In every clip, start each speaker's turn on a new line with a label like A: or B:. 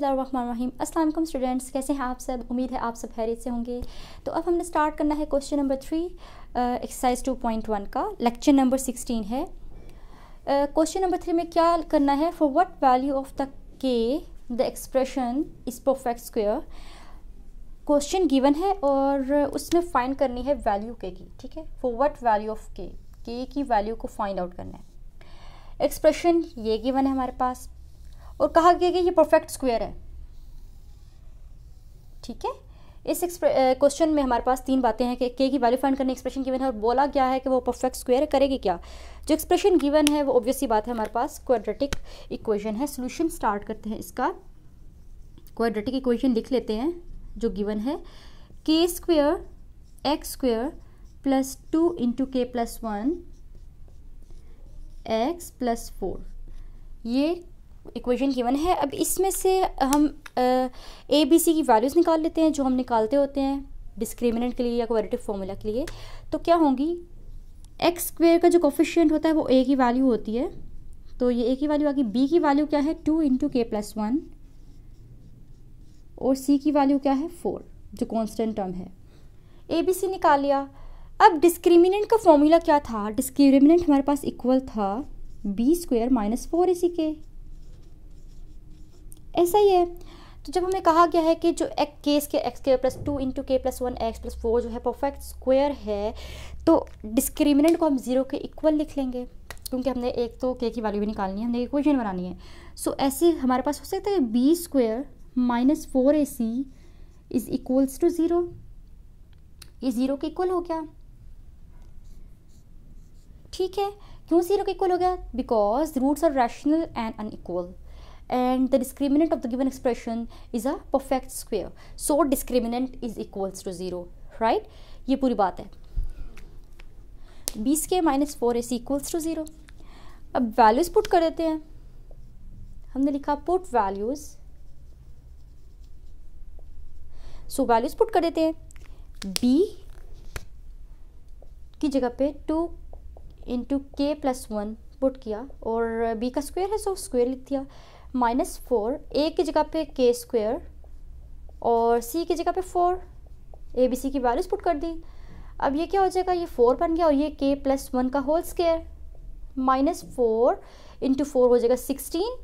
A: बसमीम अस्सलाम स्टूडेंट्स कैसे हैं आप सब उम्मीद है आप सब खैरियत से होंगे तो अब हमने स्टार्ट करना है question number three exercise two point one का लेक्चर नंबर सिक्सटीन है क्वेश्चन नंबर थ्री में क्या करना है for what value of the k the expression is perfect square question given है और उसमें फाइंड करनी है वैल्यू के की ठीक है फॉर वट वैल्यू ऑफ के के की वैल्यू को फाइंड आउट करना है एक्सप्रेशन ये गिवन है हमारे पास और कहा गया कि ये परफेक्ट स्क्वायर है ठीक है इस क्वेश्चन में हमारे पास तीन बातें हैं कि के की वैल्यू फाइंड करने एक्सप्रेशन गिवन है और बोला गया है कि वो परफेक्ट स्क्वायर करेगी क्या जो एक्सप्रेशन गिवन है वो ऑब्वियसली बात है हमारे पास क्वाड्रेटिक इक्वेशन है सोल्यूशन स्टार्ट करते हैं इसका क्वाड्रेटिक इक्वेशन लिख लेते हैं जो गिवन है k square x square plus two into k plus one x plus four ये इक्वेशन गिवन है अब इसमें से हम ए बी सी की वैल्यूज़ निकाल लेते हैं जो हम निकालते होते हैं डिस्क्रिमिनेंट के लिए या क्वालिटिव फॉर्मूला के लिए तो क्या होंगी एक्स स्क्वेयर का जो कोफिशियंट होता है वो ए की वैल्यू होती है तो ये ए की वैल्यू आ गई बी की वैल्यू क्या है two into k plus one और सी की वैल्यू क्या है फोर जो कॉन्स्टेंट टर्म है ए बी सी निकाल लिया अब डिस्क्रिमिनेंट का फॉर्मूला क्या था डिस्क्रिमिनेंट हमारे पास इक्वल था बी स्क्वेयर माइनस फोर ए सी के ऐसा ही है तो जब हमें कहा गया है कि जो एक केस के x k plus two into k plus one x plus four जो है परफेक्ट स्क्वायर है तो डिस्क्रिमिनेंट को हम ज़ीरो के इक्वल लिख लेंगे क्योंकि हमने एक तो के की वैल्यू भी निकालनी है हमने इक्वेशन बनानी है सो so, ऐसे हमारे पास हो सकता है B square minus four A C is equals to zero ये ज़ीरो के इक्वल हो गया ठीक है क्यों ज़ीरो के इक्वल हो गया because roots are rational and unequal and the discriminant of the given expression is a perfect square so discriminant is equals to zero right ये पूरी बात है बीस के minus four is equals to zero अब values put कर देते हैं हमने लिखा put values so values put कर देते हैं बी की जगह पे two into k plus one put किया और बी का स्क्वायर है सो स्क्वायर लिख दिया माइनस फोर ए की जगह पे के स्क्वेयर और सी की जगह पे फोर ए बी सी की वैल्यूज पुट कर दी अब ये क्या हो जाएगा ये फोर बन गया और ये के प्लस वन का whole square minus four into four हो जाएगा sixteen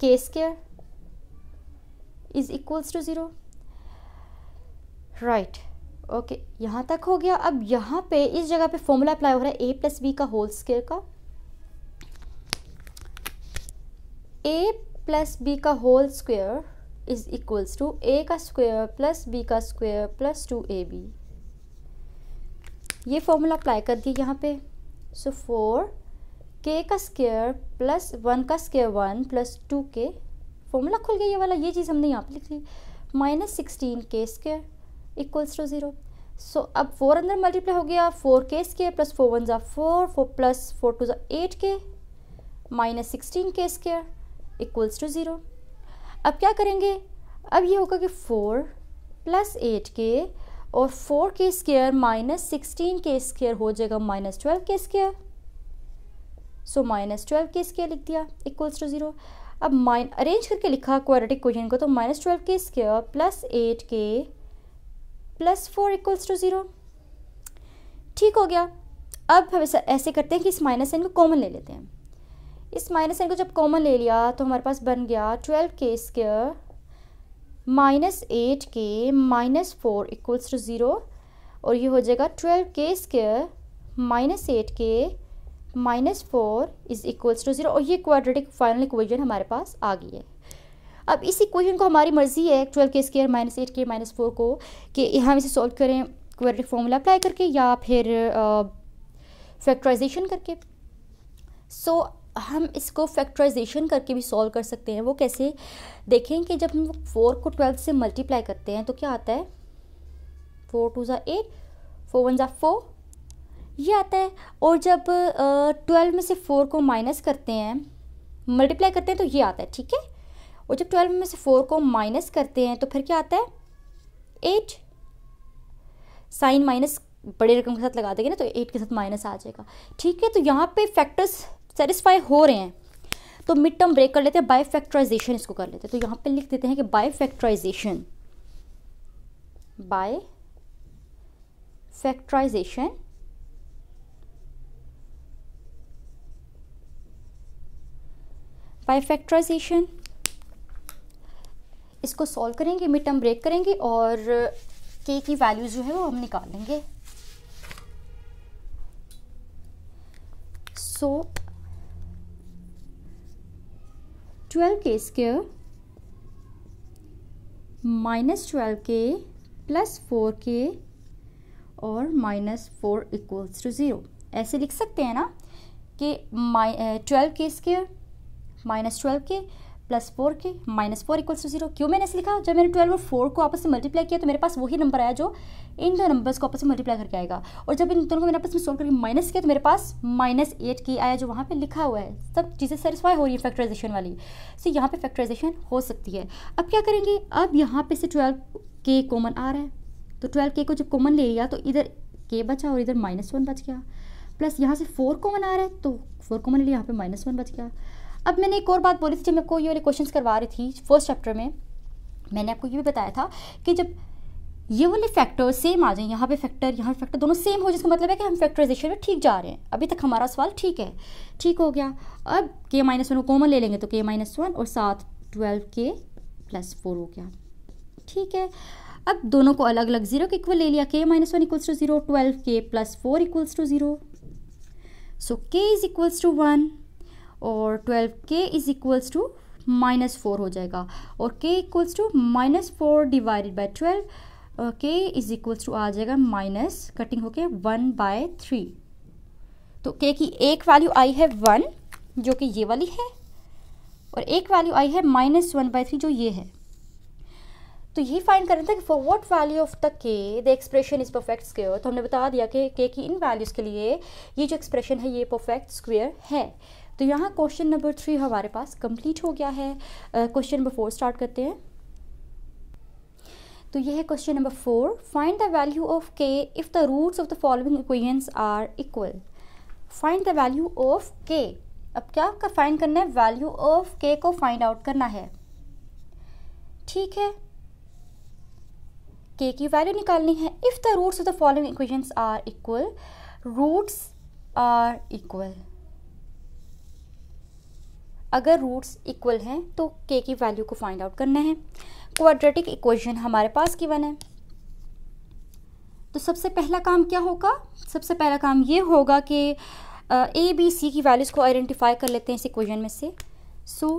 A: k square is equals to zero right okay यहाँ तक हो गया अब यहाँ पे इस जगह पे फॉर्मूला अप्लाई हो रहा है ए प्लस बी का होल स्केयर का ए प्लस बी का whole square is equals to ए का स्क्वेयर प्लस बी का स्क्वेयर प्लस टू ए बी ये फॉर्मूला अप्लाई कर दिए यहाँ पे सो फोर के का स्क्वेयर प्लस वन का square one plus two k formula खुल गया ये वाला ये चीज़ हमने यहाँ पे लिख ली minus sixteen k square equals to zero so अब फोर अंदर मल्टीप्लाई हो गया four k square plus four one ज़ा four four plus four two ज़ा eight k minus sixteen k square equals to zero अब क्या करेंगे अब ये होगा कि फोर प्लस एट के और four k square minus sixteen k square हो जाएगा minus twelve k square so minus twelve k square लिख दिया इक्वल्स टू ज़ीरो अब माइन अरेंज करके लिखा क्वाड्रेटिक क्वेश्चन को तो minus twelve k square plus eight k plus four equals to zero ठीक हो गया अब हम ऐसे करते हैं कि इस माइनस साइन को कॉमन ले लेते हैं इस माइनस एन को जब कॉमन ले लिया तो हमारे पास बन गया twelve k square minus eight k minus four equals to zero और ये हो जाएगा twelve k square minus eight k minus four is equals to zero और ये क्वाड्रेटिक फाइनल इक्वेशन हमारे पास आ गई है अब इस इक्वेशन को हमारी मर्ज़ी है twelve k square minus eight k minus four को कि हम इसे सॉल्व करें क्वाड्रेटिक फॉर्मूला अप्लाई करके या फिर फैक्टराइजेशन करके सो so, हम इसको फैक्टराइजेशन करके भी सॉल्व कर सकते हैं वो कैसे देखें कि जब हम फोर को ट्वेल्व से मल्टीप्लाई करते हैं तो क्या आता है फोर टू ज़ा एट फोर वन ज़ा फोर ये आता है और जब ट्वेल्व में से फोर को माइनस करते हैं मल्टीप्लाई करते हैं तो ये आता है ठीक है और जब ट्वेल्व में से फोर को माइनस करते हैं तो फिर क्या आता है एट साइन माइनस बड़े रकम के साथ लगा देंगे ना तो एट के साथ माइनस आ जाएगा ठीक है तो यहाँ पे फैक्टर्स सेटिस्फाई हो रहे हैं तो मिड टर्म ब्रेक कर लेते हैं बाई फैक्ट्राइजेशन इसको कर लेते हैं तो यहाँ पे लिख देते हैं कि by by factorization by factorization इसको सॉल्व करेंगे मिड टर्म ब्रेक करेंगे और के की वैल्यूज जो है वो हम निकाल लेंगे so so, twelve k square minus twelve k plus four k और minus four equals to zero ऐसे लिख सकते हैं ना कि माइ twelve eh, k square minus twelve k plus four k minus four equals to zero क्यों मैंने ऐसे लिखा जब मैंने ट्वेल्व और फोर को आपस में मल्टीप्लाई किया तो मेरे पास वही नंबर आया जो इन दो नंबर्स को आपस में मल्टीप्लाई करके आएगा और जब इन दोनों को मैंने आपस में सोल्व करके माइनस किया तो मेरे पास माइनस एट के आया जो वहाँ पे लिखा हुआ है सब चीज़ें सेटिस्फाई हो रही है फैक्टराइजेशन वाली सो यहाँ पर फैक्टराइजेशन हो सकती है अब क्या करेंगे अब यहाँ पर से ट्वेल्व के कॉमन आ रहा है तो ट्वेल्व के को जब कॉमन ले लिया तो इधर के बचा और इधर माइनस वन बच गया प्लस यहाँ से फोर कॉमन आ रहा है तो फोर कॉमन ले लिया यहाँ पर माइनस वन बच गया अब मैंने एक और बात बोली थी जब मैं आपको ये वाले क्वेश्चन करवा रही थी फर्स्ट चैप्टर में मैंने आपको ये भी बताया था कि जब ये वाले फैक्टर सेम आ जाए यहाँ पे फैक्टर यहाँ पे फैक्टर दोनों सेम हो जिसका मतलब है कि हम फैक्टराइजेशन में ठीक जा रहे हैं अभी तक हमारा सवाल ठीक है ठीक हो गया अब के माइनस वन को कॉमन ले लेंगे तो के माइनस वन और साथ ट्वेल्व के प्लस फोर हो गया ठीक है अब दोनों को अलग अलग जीरो के इक्वल ले लिया k minus one equals to zero twelve k plus four equals to zero so k is equals to one और twelve k is equals to minus four हो जाएगा और k equals to minus four divided by twelve k is equals to आ जाएगा minus cutting होके one by three तो k की एक वैल्यू आई है वन जो कि ये वाली है और एक वैल्यू आई है माइनस वन बाय थ्री जो ये है तो यही फाइंड करना था कि for what value of the k the expression is perfect square तो हमने बता दिया कि के की इन वैल्यूज़ के लिए ये जो एक्सप्रेशन है ये परफेक्ट स्क्वेयर है तो यहाँ क्वेश्चन नंबर थ्री हमारे पास कंप्लीट हो गया है क्वेश्चन नंबर फोर स्टार्ट करते हैं तो यह है question number four find the value of k if the roots of the following equations are equal find the value of k अब क्या का फाइंड करना है वैल्यू ऑफ के को फाइंड आउट करना है ठीक है के की वैल्यू निकालनी है if the roots of the following equations are equal roots are equal अगर रूट्स इक्वल हैं तो के की वैल्यू को फाइंड आउट करना है क्वाड्रेटिक इक्वेशन हमारे पास गिवन है तो सबसे पहला काम क्या होगा सबसे पहला काम ये होगा कि ए बी सी की वैल्यूज़ को आइडेंटिफाई कर लेते हैं इस इक्वेशन में से सो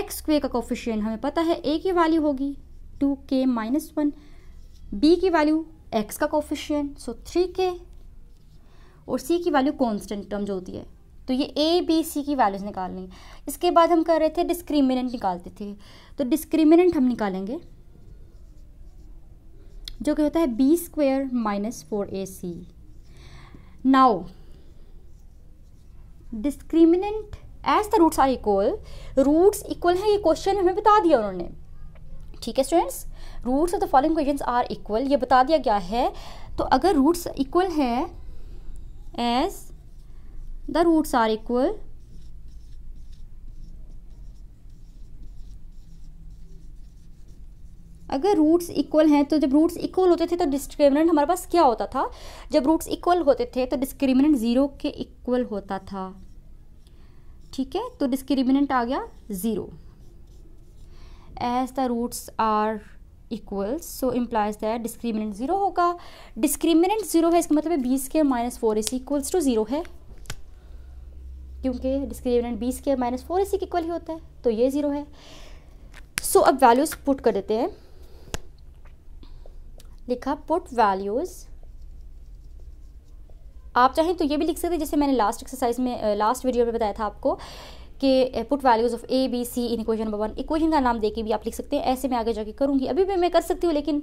A: एक्स क्वे का कोफिशियन हमें पता है ए की वैल्यू होगी two k minus one B की वैल्यू एक्स का कोफिशियन सो थ्री के और सी की वैल्यू कॉन्स्टेंट टर्म जो होती है तो ये ए बी सी की वैल्यूज़ निकालनी इसके बाद हम कर रहे थे डिस्क्रिमिनेंट निकालते थे तो डिस्क्रिमिनेंट हम निकालेंगे जो कि होता है B square minus four A c now discriminant as the roots are equal roots equal है ये क्वेश्चन हमें बता दिया उन्होंने ठीक है students roots of the following question are equal ये बता दिया गया है तो अगर रूट्स इक्वल है as the roots are equal अगर रूट्स इक्वल हैं तो जब रूट्स इक्वल होते थे तो डिस्क्रिमिनेंट हमारे पास क्या होता था जब रूट्स इक्वल होते थे तो डिस्क्रिमिनेंट ज़ीरो के इक्वल होता था ठीक है तो डिस्क्रिमिनेंट आ गया zero as the roots are equal so implies that discriminant zero होगा डिस्क्रिमिनेंट ज़ीरो है इसका मतलब बीस के minus four is equals to zero है क्योंकि डिस्क्रिमिनेंट बीस के माइनस फोर इसी के इक्वल ही होता है तो ये ज़ीरो है सो so, अब वैल्यूज़ पुट कर देते हैं लिखा पुट वैल्यूज़ आप चाहें तो ये भी लिख सकते हैं जैसे मैंने लास्ट एक्सरसाइज में लास्ट वीडियो में बताया था आपको कि put values of a b c in equation number one equation का नाम देके भी आप लिख सकते हैं ऐसे मैं आगे जाके करूँगी अभी भी मैं कर सकती हूँ लेकिन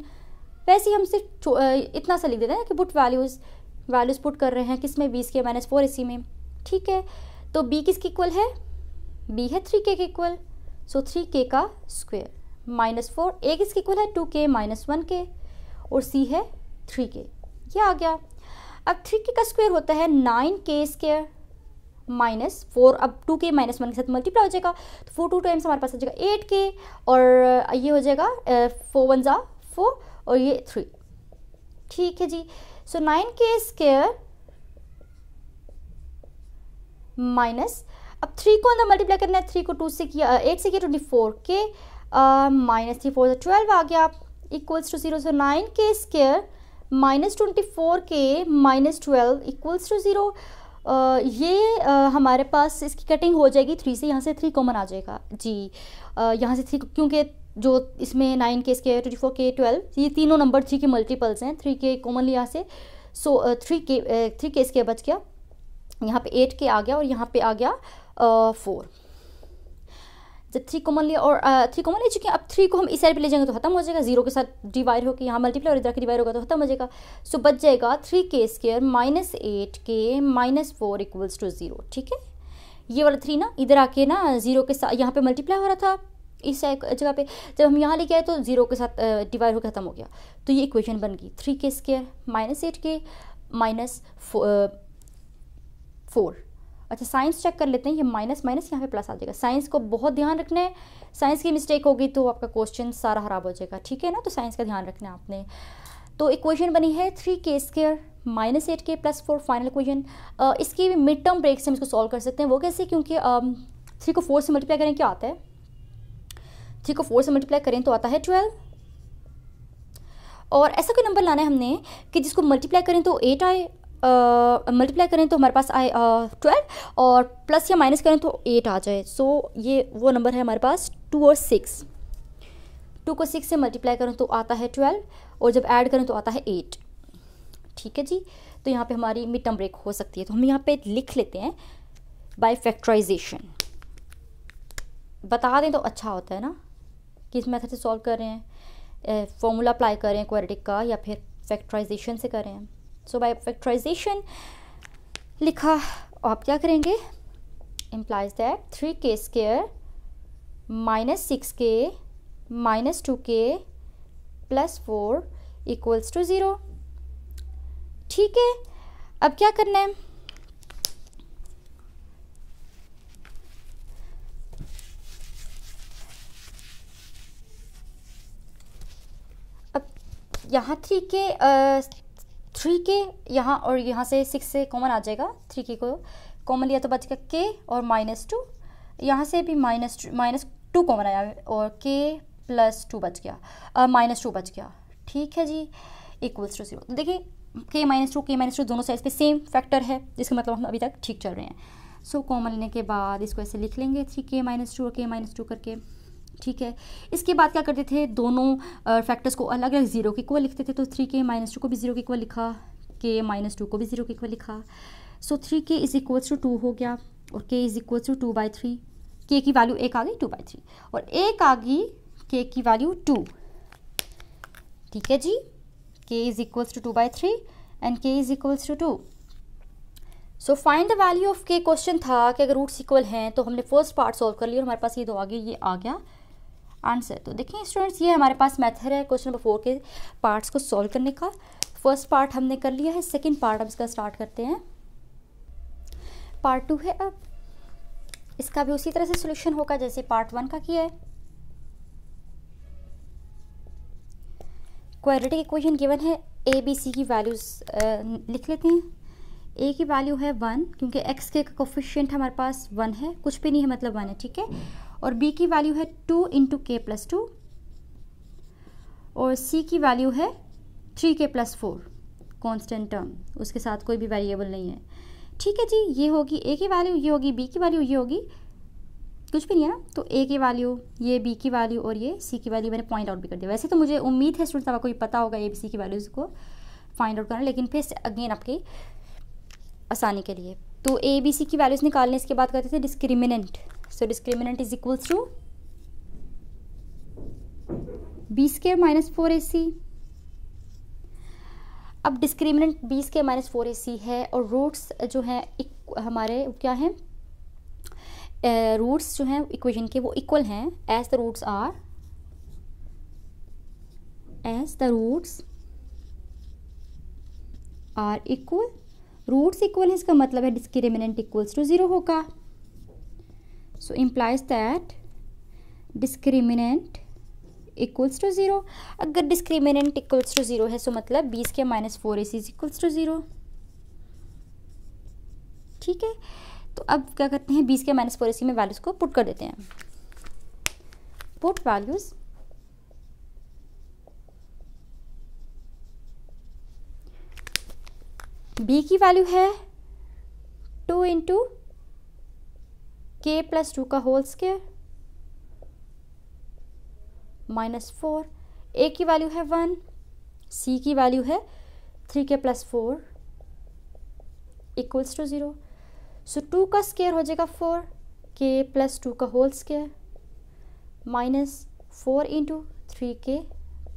A: वैसे ही हम सिर्फ इतना सा लिख देते हैं कि पुट वैल्यूज़ वैल्यूज़ पुट कर रहे हैं किस में बीस के माइनस फोर इसी में ठीक है तो बी किसके इक्वल है बी है थ्री के इक्वल सो थ्री के का स्क्वेयर माइनस फोर ए किसके इक्वल है टू के माइनस वन के और सी है थ्री के ये आ गया अब थ्री के का स्क्वेयर होता है nine k square minus four अब टू के माइनस वन के साथ मल्टीप्लाई हो जाएगा तो फोर टू टाइम्स हमारे पास आ जाएगा एट के और ये हो जाएगा फोर वन ज़ा फोर और ये थ्री ठीक है जी so nine k square minus अब थ्री को अंदर मल्टीप्लाई करना है थ्री को टू से किया एट से किया ट्वेंटी तो four k minus three four twelve आ गया equals to zero so nine k square minus twenty four k minus twelve equals to zero ये आ, हमारे पास इसकी कटिंग हो जाएगी थ्री से यहाँ से थ्री कॉमन आ जाएगा जी यहाँ से थ्री क्योंकि जो इसमें nine k square twenty four k twelve ये तीनों नंबर थ्री के मल्टीपल्स हैं थ्री के कॉमन यहाँ से सो थ्री के थ्री के स्केयर बच गया यहाँ पे एट के आ गया और यहाँ पे आ गया फोर जब थ्री कॉमन लिया और थ्री कॉमन ले चुके हैं अब थ्री को हम इस साइड पे ले जाएंगे तो खत्म हो जाएगा जीरो के साथ डिवाइड होकर यहाँ मल्टीप्लाई और इधर का डिवाइड होगा तो खत्म हो जाएगा सो बच जाएगा three k square minus eight k minus four equals to zero ठीक है ये वाला थ्री ना इधर आके ना जीरो के साथ यहाँ पे मल्टीप्लाई हो रहा था इस जगह पे जब हम यहाँ लेके आए तो जीरो के साथ डिवाइड होकर खत्म हो गया तो ये इक्वेशन बन गई three k square minus eight k minus four अच्छा साइंस चेक कर लेते हैं ये माइनस माइनस यहाँ पे प्लस आ जाएगा साइंस को बहुत ध्यान रखना है साइंस की मिस्टेक होगी तो आपका क्वेश्चन सारा खराब हो जाएगा ठीक है ना तो साइंस का ध्यान रखना है आपने तो इक्वेशन बनी है three k square minus eight k plus four final equation इसकी भी मिड टर्म ब्रेक से हम इसको सॉल्व कर सकते हैं वो कैसे क्योंकि थ्री को फोर से मल्टीप्लाई करें क्या आता है थ्री को फोर से मल्टीप्लाई करें तो आता है ट्वेल्व और ऐसा कोई नंबर लाना है हमने कि जिसको मल्टीप्लाई करें तो एट आए मल्टीप्लाई करें तो हमारे पास आए ट्वेल्व और प्लस या माइनस करें तो एट आ जाए सो so, ये वो नंबर है हमारे पास टू और सिक्स टू को सिक्स से मल्टीप्लाई करें तो आता है ट्वेल्व और जब ऐड करें तो आता है एट ठीक है जी तो यहाँ पे हमारी मिड टर्म ब्रेक हो सकती है तो हम यहाँ पे लिख लेते हैं बाय फैक्ट्राइजेशन बता दें तो अच्छा होता है ना किस मेथड से सॉल्व कर रहे हैं फॉर्मूला अप्लाई कर रहे हैं का या फिर फैक्ट्राइजेशन से कर रहे हैं सो बाय फैक्ट्राइजेशन लिखा आप क्या करेंगे implies that three k square minus six k minus two k plus four equals to zero ठीक है अब क्या करना है यहाँ थ्री के थ्री के यहाँ और यहाँ से सिक्स से कॉमन आ जाएगा थ्री के को कॉमन लिया तो बच गया के और माइनस टू यहाँ से भी माइनस माइनस टू कॉमन आया और के प्लस टू बच गया माइनस टू बच गया ठीक है जी इक्वल्स टू जीरो देखिए k minus two k minus two दोनों साइड पे सेम फैक्टर है जिसका मतलब हम अभी तक ठीक चल रहे हैं सो so, कॉमन लेने के बाद इसको ऐसे लिख लेंगे थ्री के माइनस टू और के माइनस टू करके ठीक है इसके बाद क्या करते थे दोनों फैक्टर्स को अलग अलग जीरो के इक्वल लिखते थे तो थ्री के माइनस टू को भी जीरो के इक्वल लिखा के माइनस टू को भी जीरो के इक्वल लिखा so three k is equals to two हो गया और k is equals to two by three k की वैल्यू एक आ गई टू बाई थ्री और एक आ गई के की वैल्यू टू ठीक है जी k is equals to two by three and k is equals to two so find the value of k question था कि अगर रूट्स इक्वल हैं तो हमने फर्स्ट पार्ट सॉल्व कर लिया और हमारे पास ये दो आ गए ये आ गया आंसर तो देखिए स्टूडेंट्स ये हमारे पास मेथड है क्वेश्चन नंबर फोर के पार्ट्स को सॉल्व करने का फर्स्ट पार्ट हमने कर लिया है सेकेंड पार्ट हम इसका स्टार्ट करते हैं पार्ट टू है अब इसका भी उसी तरह से सोल्यूशन होगा जैसे पार्ट वन का किया है क्वालिटी इक्वेशन गिवन है ए बी सी की वैल्यूज लिख लेते हैं ए की वैल्यू है वन क्योंकि एक्स के कोफिशियंट हमारे पास वन है कुछ भी नहीं है मतलब वन है ठीक है और बी की वैल्यू है two into k plus two और सी की वैल्यू है three k plus four constant term उसके साथ कोई भी वेरिएबल नहीं है ठीक है जी ये होगी ए की वैल्यू ये होगी बी की वैल्यू ये होगी कुछ भी नहीं है ना तो ए की वैल्यू ये बी की वैल्यू और ये सी की वैल्यू मैंने पॉइंट आउट भी कर दिया वैसे तो मुझे उम्मीद है स्टूडेंट आपको पता होगा ए बी सी की वैल्यूज़ को फाइंड आउट करना लेकिन फिर अगेन आपकी आसानी के लिए तो ए बी सी की वैल्यूज़ निकालने इसके बाद करते थे discriminant so discriminant is equals to b square minus four A c अब discriminant b square minus four ए सी है और रूट्स जो हैं हमारे क्या हैं रूट्स जो हैं इक्वेशन के वो इक्वल हैं as the roots are as the roots are equal roots equal है इसका मतलब है डिस्क्रिमिनेंट इक्वल्स टू ज़ीरो होगा so implies that discriminant equals to zero अगर डिस्क्रिमिनेंट इक्वल्स टू ज़ीरो है सो मतलब बीस के minus four A c equals to zero ठीक है तो अब क्या करते हैं बीस के माइनस फोर ए सी में वैल्यूज़ को पुट कर देते हैं पुट वैल्यूज़ बी की वैल्यू है two into k plus two का whole square minus four a की वैल्यू है वन सी की वैल्यू है three k plus four equals to zero so two का स्केयर हो जाएगा फोर के प्लस टू का whole square minus four into three k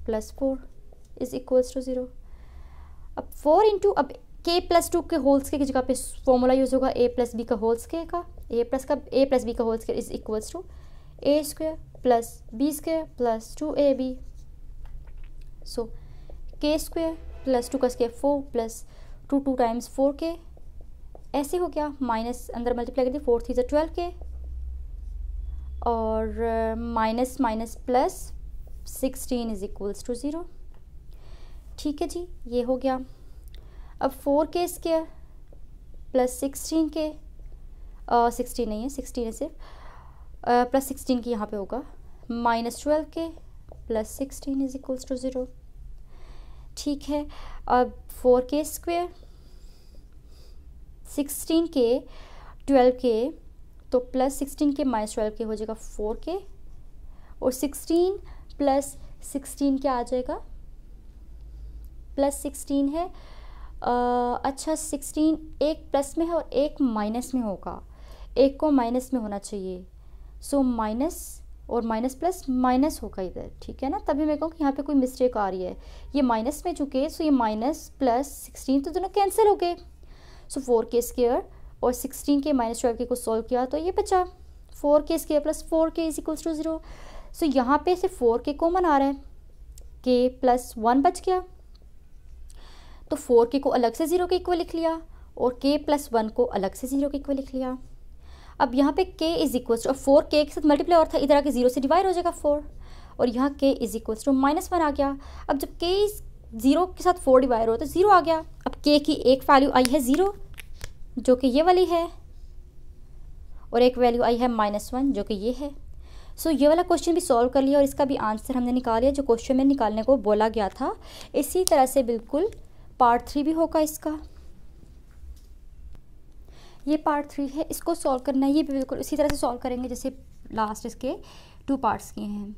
A: plus four is equals to zero अब four into अब k plus two के holes के की जगह पे फॉर्मूला यूज़ होगा ए प्लस बी का होल्स के का ए प्लस का ए प्लस बी का whole square is equals to a square plus b square plus two A b so k square plus two का square four plus two two times four k ऐसे हो गया minus अंदर multiply कर four थी जो twelve k और minus minus plus sixteen is equals to zero ठीक है जी ये हो गया अब four k square plus sixteen k sixteen नहीं है सिक्सटीन है सिर्फ प्लस सिक्सटीन की यहाँ पे होगा minus twelve k plus sixteen is equals to zero ठीक है अब फोर के स्क्वेयर सिक्सटीन के ट्वेल्व के तो plus sixteen k minus twelve k हो जाएगा फोर के और सिक्सटीन प्लस सिक्सटीन क्या आ जाएगा प्लस सिक्सटीन है आ, अच्छा सिक्सटीन एक प्लस में है और एक माइनस में होगा एक को माइनस में होना चाहिए सो माइनस और माइनस प्लस माइनस होगा इधर ठीक है ना तभी मैं कहूँ कि यहाँ पे कोई मिस्टेक आ रही है ये माइनस में चुके सो ये माइनस प्लस सिक्सटीन तो दोनों कैंसिल हो गए सो फोर के स्केयर और sixteen k minus twelve k को सॉल्व किया तो ये बचा four k square plus four k is equals to zero so यहाँ पे से फोर के कॉमन आ रहा है के प्लस वन बच गया तो फोर के को अलग से ज़ीरो के इक्वल लिख लिया और के प्लस वन को अलग से ज़ीरो के इक्वल लिख लिया अब यहाँ पे k is equal to four k के साथ मल्टीप्लाई और था इधर आके जीरो से डिवाइड हो जाएगा फोर और यहाँ k is equal to minus one आ गया अब जब k जीरो के साथ फोर डिवाइड हो तो जीरो आ गया अब k की एक वैल्यू आई है जीरो जो कि ये वाली है और एक वैल्यू आई है माइनस वन जो कि ये है सो so, ये वाला क्वेश्चन भी सॉल्व कर लिया और इसका भी आंसर हमने निकाल लिया जो क्वेश्चन में निकालने को बोला गया था इसी तरह से बिल्कुल पार्ट थ्री भी होगा इसका ये पार्ट थ्री है इसको सॉल्व करना ये भी बिल्कुल इसी तरह से सॉल्व करेंगे जैसे लास्ट इसके टू पार्ट्स किए हैं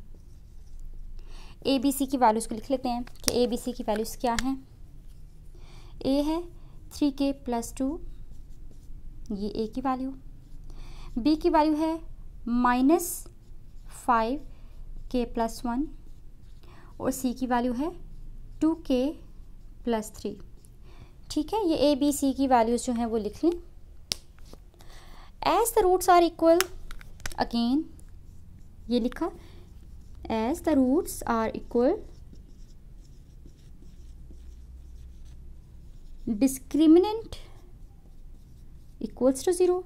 A: ए बी सी की वैल्यूज़ को लिख लेते हैं कि ए बी सी की वैल्यूज़ क्या हैं ए है थ्री के प्लस टू ये ए की वैल्यू बी की वैल्यू है minus five k plus one और सी की वैल्यू है टू के प्लस थ्री ठीक है ये ए बी सी की वैल्यूज़ जो हैं वो लिख लें as the roots are equal again ये लिखा as the roots are equal discriminant equals to zero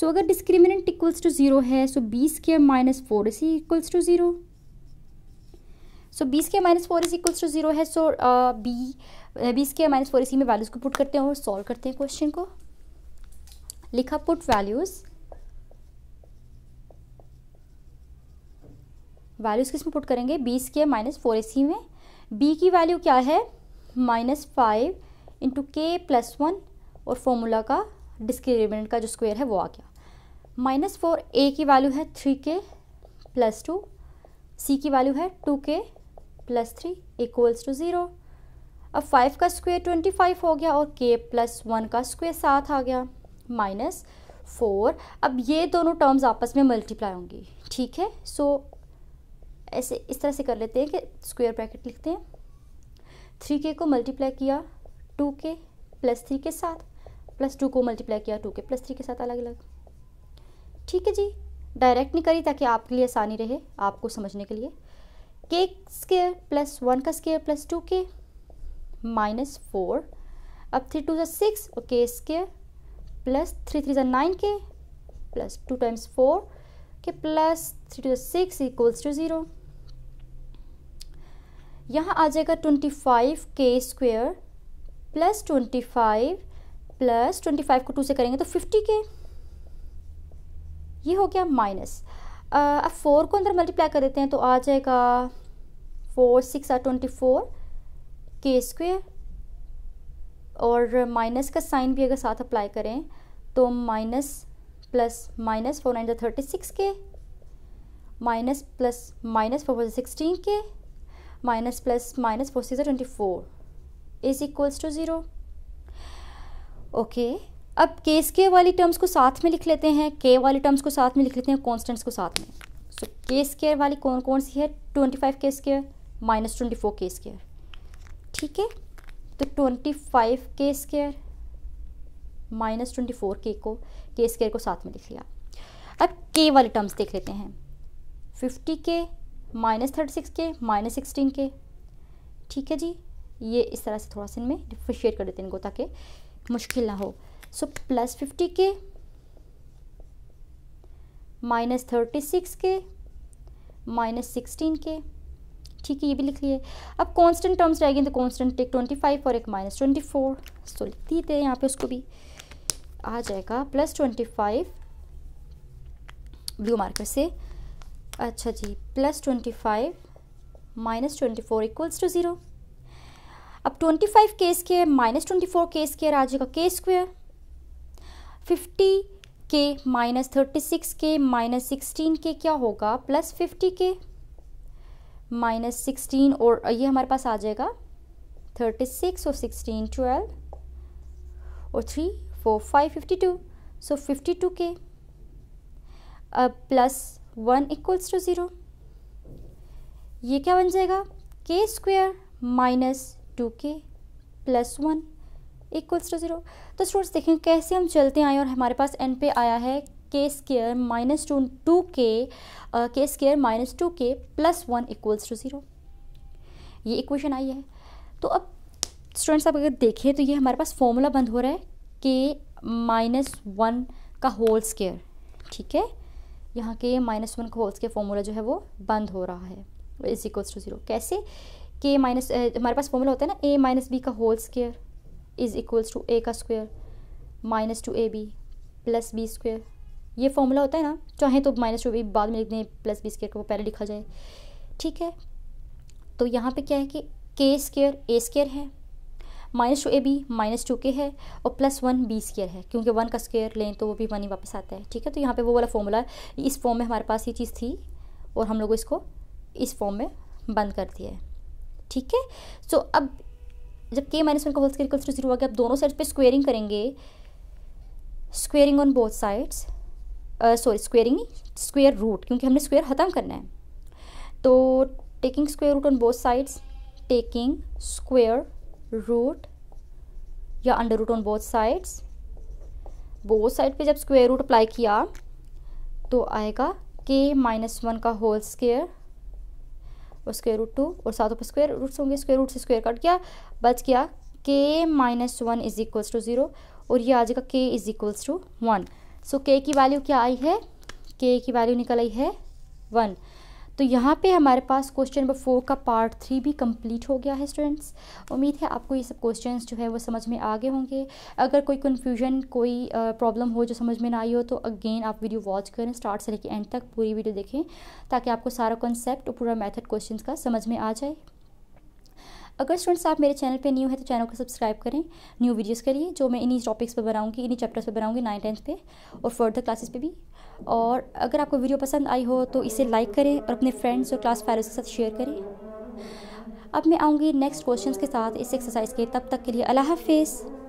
A: so अगर डिस्क्रिमिनेंट इक्वल्स टू ज़ीरो है so b square minus four a c equals to zero so b square minus four is equals to zero है so b b square minus four इसी में values को put करते हैं और solve करते हैं क्वेश्चन को लिखा पुट वैल्यूज वैल्यूज किस में पुट करेंगे बी स्केयर माइनस फोर ए सी में बी की वैल्यू क्या है minus five into k plus one और फॉर्मूला का डिस्क्रिमिनेंट का जो स्क्वायर है वो आ गया माइनस फोर ए की वैल्यू है थ्री के प्लस टू सी की वैल्यू है two k plus three equals to zero अब फाइव का स्क्वायर ट्वेंटी फाइव हो गया और के प्लस वन का स्क्वायर सात आ गया माइनस फोर अब ये दोनों टर्म्स आपस में मल्टीप्लाई होंगी ठीक है सो so, ऐसे इस तरह से कर लेते हैं कि स्क्वायर ब्रैकेट लिखते हैं थ्री के को मल्टीप्लाई किया टू के प्लस थ्री के साथ प्लस टू को मल्टीप्लाई किया टू के प्लस थ्री के साथ अलग अलग ठीक है जी डायरेक्ट नहीं करी ताकि आपके लिए आसानी रहे आपको समझने के लिए के स्केयर प्लस वन का square plus two k minus four अब थ्री टू ज़ा सिक्स और k square plus three three nine k plus two times four k plus three two six equals to zero यहाँ आ जाएगा twenty five k square plus twenty five plus twenty five को two से करेंगे तो fifty के ये हो गया माइनस अब फोर को अंदर मल्टीप्लाई कर देते हैं तो आ जाएगा four six are twenty four k square और माइनस का साइन भी अगर साथ अप्लाई करें तो minus plus minus four nine thirty six k minus plus minus four sixteen k minus plus minus four six twenty four is equals to zero okay अब k स्के वाली terms को साथ में लिख लेते हैं के वाली टर्म्स को साथ में लिख लेते हैं कॉन्स्टेंट्स को साथ में सो के स्केयर वाली कौन कौन सी है twenty five k square minus twenty four k square ठीक है तो twenty five k square minus twenty four k को के स्केयर को साथ में लिख लिया अब के वाले टर्म्स देख लेते हैं fifty k minus thirty six k minus sixteen k ठीक है जी ये इस तरह से थोड़ा सा इनमें डिफ्रिशिएट कर देते हैं इनको ताकि मुश्किल ना हो so plus fifty k minus thirty six k minus sixteen k ठीक है ये भी लिख लिए अब कांस्टेंट टर्म्स रहेगी तो कांस्टेंट टेक ट्वेंटी फाइव और एक माइनस ट्वेंटी फोर सो लिख देते यहाँ पे उसको भी आ जाएगा plus twenty five blue marker से अच्छा जी plus twenty five minus twenty four equals to zero अब twenty five k square minus twenty four k square आ जाएगा k square fifty k minus thirty six k minus sixteen k क्या होगा plus fifty k minus sixteen और ये हमारे पास आ जाएगा थर्टी सिक्स और सिक्सटीन ट्वेल्व और three four five fifty two so fifty to k plus one equals to zero ये क्या बन जाएगा k square minus two k plus one equals to zero तो स्टूडेंट्स देखें कैसे हम चलते आए और हमारे पास एन पे आया है के square minus to two k k square minus two k plus one equals to zero ये इक्वेशन आई है तो अब स्टूडेंट्स आप अगर देखें तो ये हमारे पास फॉर्मूला बंद हो रहा है के माइनस वन का होल स्केयर ठीक है यहाँ के माइनस वन का होल स्केयर फॉर्मूला जो है वो बंद हो रहा है इज इक्वल्स टू ज़ीरो कैसे के माइनस हमारे पास फॉर्मूला होता है ना ए माइनस बी का whole square is equals to ए का स्क्वेयर माइनस टू ए बी प्लस बी स्क्वेयर ये फॉर्मूला होता है ना चाहे तो माइनस टू भी बाद में लिख दें प्लस बी स्केयर को पहले लिखा जाए ठीक है तो यहाँ पे क्या है कि के स्केयर ए स्केयर है माइनस टू ए बी माइनस टू के है और प्लस वन बी स्केयर है क्योंकि वन का स्केयर लें तो वो भी वन ही वापस आता है ठीक है तो यहाँ पे वो वाला फॉर्मूला इस फॉर्म में हमारे पास ये चीज़ थी और हम लोग इसको इस फॉर्म में बंद कर दिया है ठीक है सो अब जब के माइनस वन का whole square equals to zero आ गया अब दोनों साइड पे स्क्वेयरिंग करेंगे squaring on both sides sorry squaring square root क्योंकि हमने स्क्वेयर ख़त्म करना है तो taking square root on both sides taking square root या under root on both sides both side पे जब स्क्वेयर रूट अप्लाई किया तो आएगा के माइनस वन का होल स्क्वेयर और स्क्वेयर रूट टू और साथ ऊपर स्क्वेयर रूट्स होंगे स्क्वेयर रूट से स्क्वेयर कट गया बच गया k minus one is equals to zero और ये आ जाएगा k is equals to one so so, k की वैल्यू क्या आई है के की वैल्यू निकल आई है वन तो यहाँ पे हमारे पास क्वेश्चन नंबर फोर का पार्ट थ्री भी कंप्लीट हो गया है स्टूडेंट्स उम्मीद है आपको ये सब क्वेश्चंस जो है वो समझ में आ गए होंगे अगर कोई कन्फ्यूजन कोई प्रॉब्लम हो जो समझ में ना आई हो तो अगेन आप वीडियो वॉच करें स्टार्ट से लेकर एंड तक पूरी वीडियो देखें ताकि आपको सारा कॉन्सेप्ट और पूरा मैथड क्वेश्चन का समझ में आ जाए अगर स्टूडेंट्स आप मेरे चैनल पे न्यू है तो चैनल को सब्सक्राइब करें न्यू वीडियोस के लिए जो मैं इन्हीं टॉपिक्स पे बनाऊंगी इन्हीं चैप्टर्स पे बनाऊंगी नाइन टेंथ पे और फर्दर क्लासेस पे भी और अगर आपको वीडियो पसंद आई हो तो इसे लाइक करें और अपने फ्रेंड्स और क्लास फैलोज़ के साथ शेयर करें अब मैं आऊँगी नेक्स्ट क्वेश्चन के साथ इस एक्सरसाइज के तब तक के लिए अल्लाह हाफिज़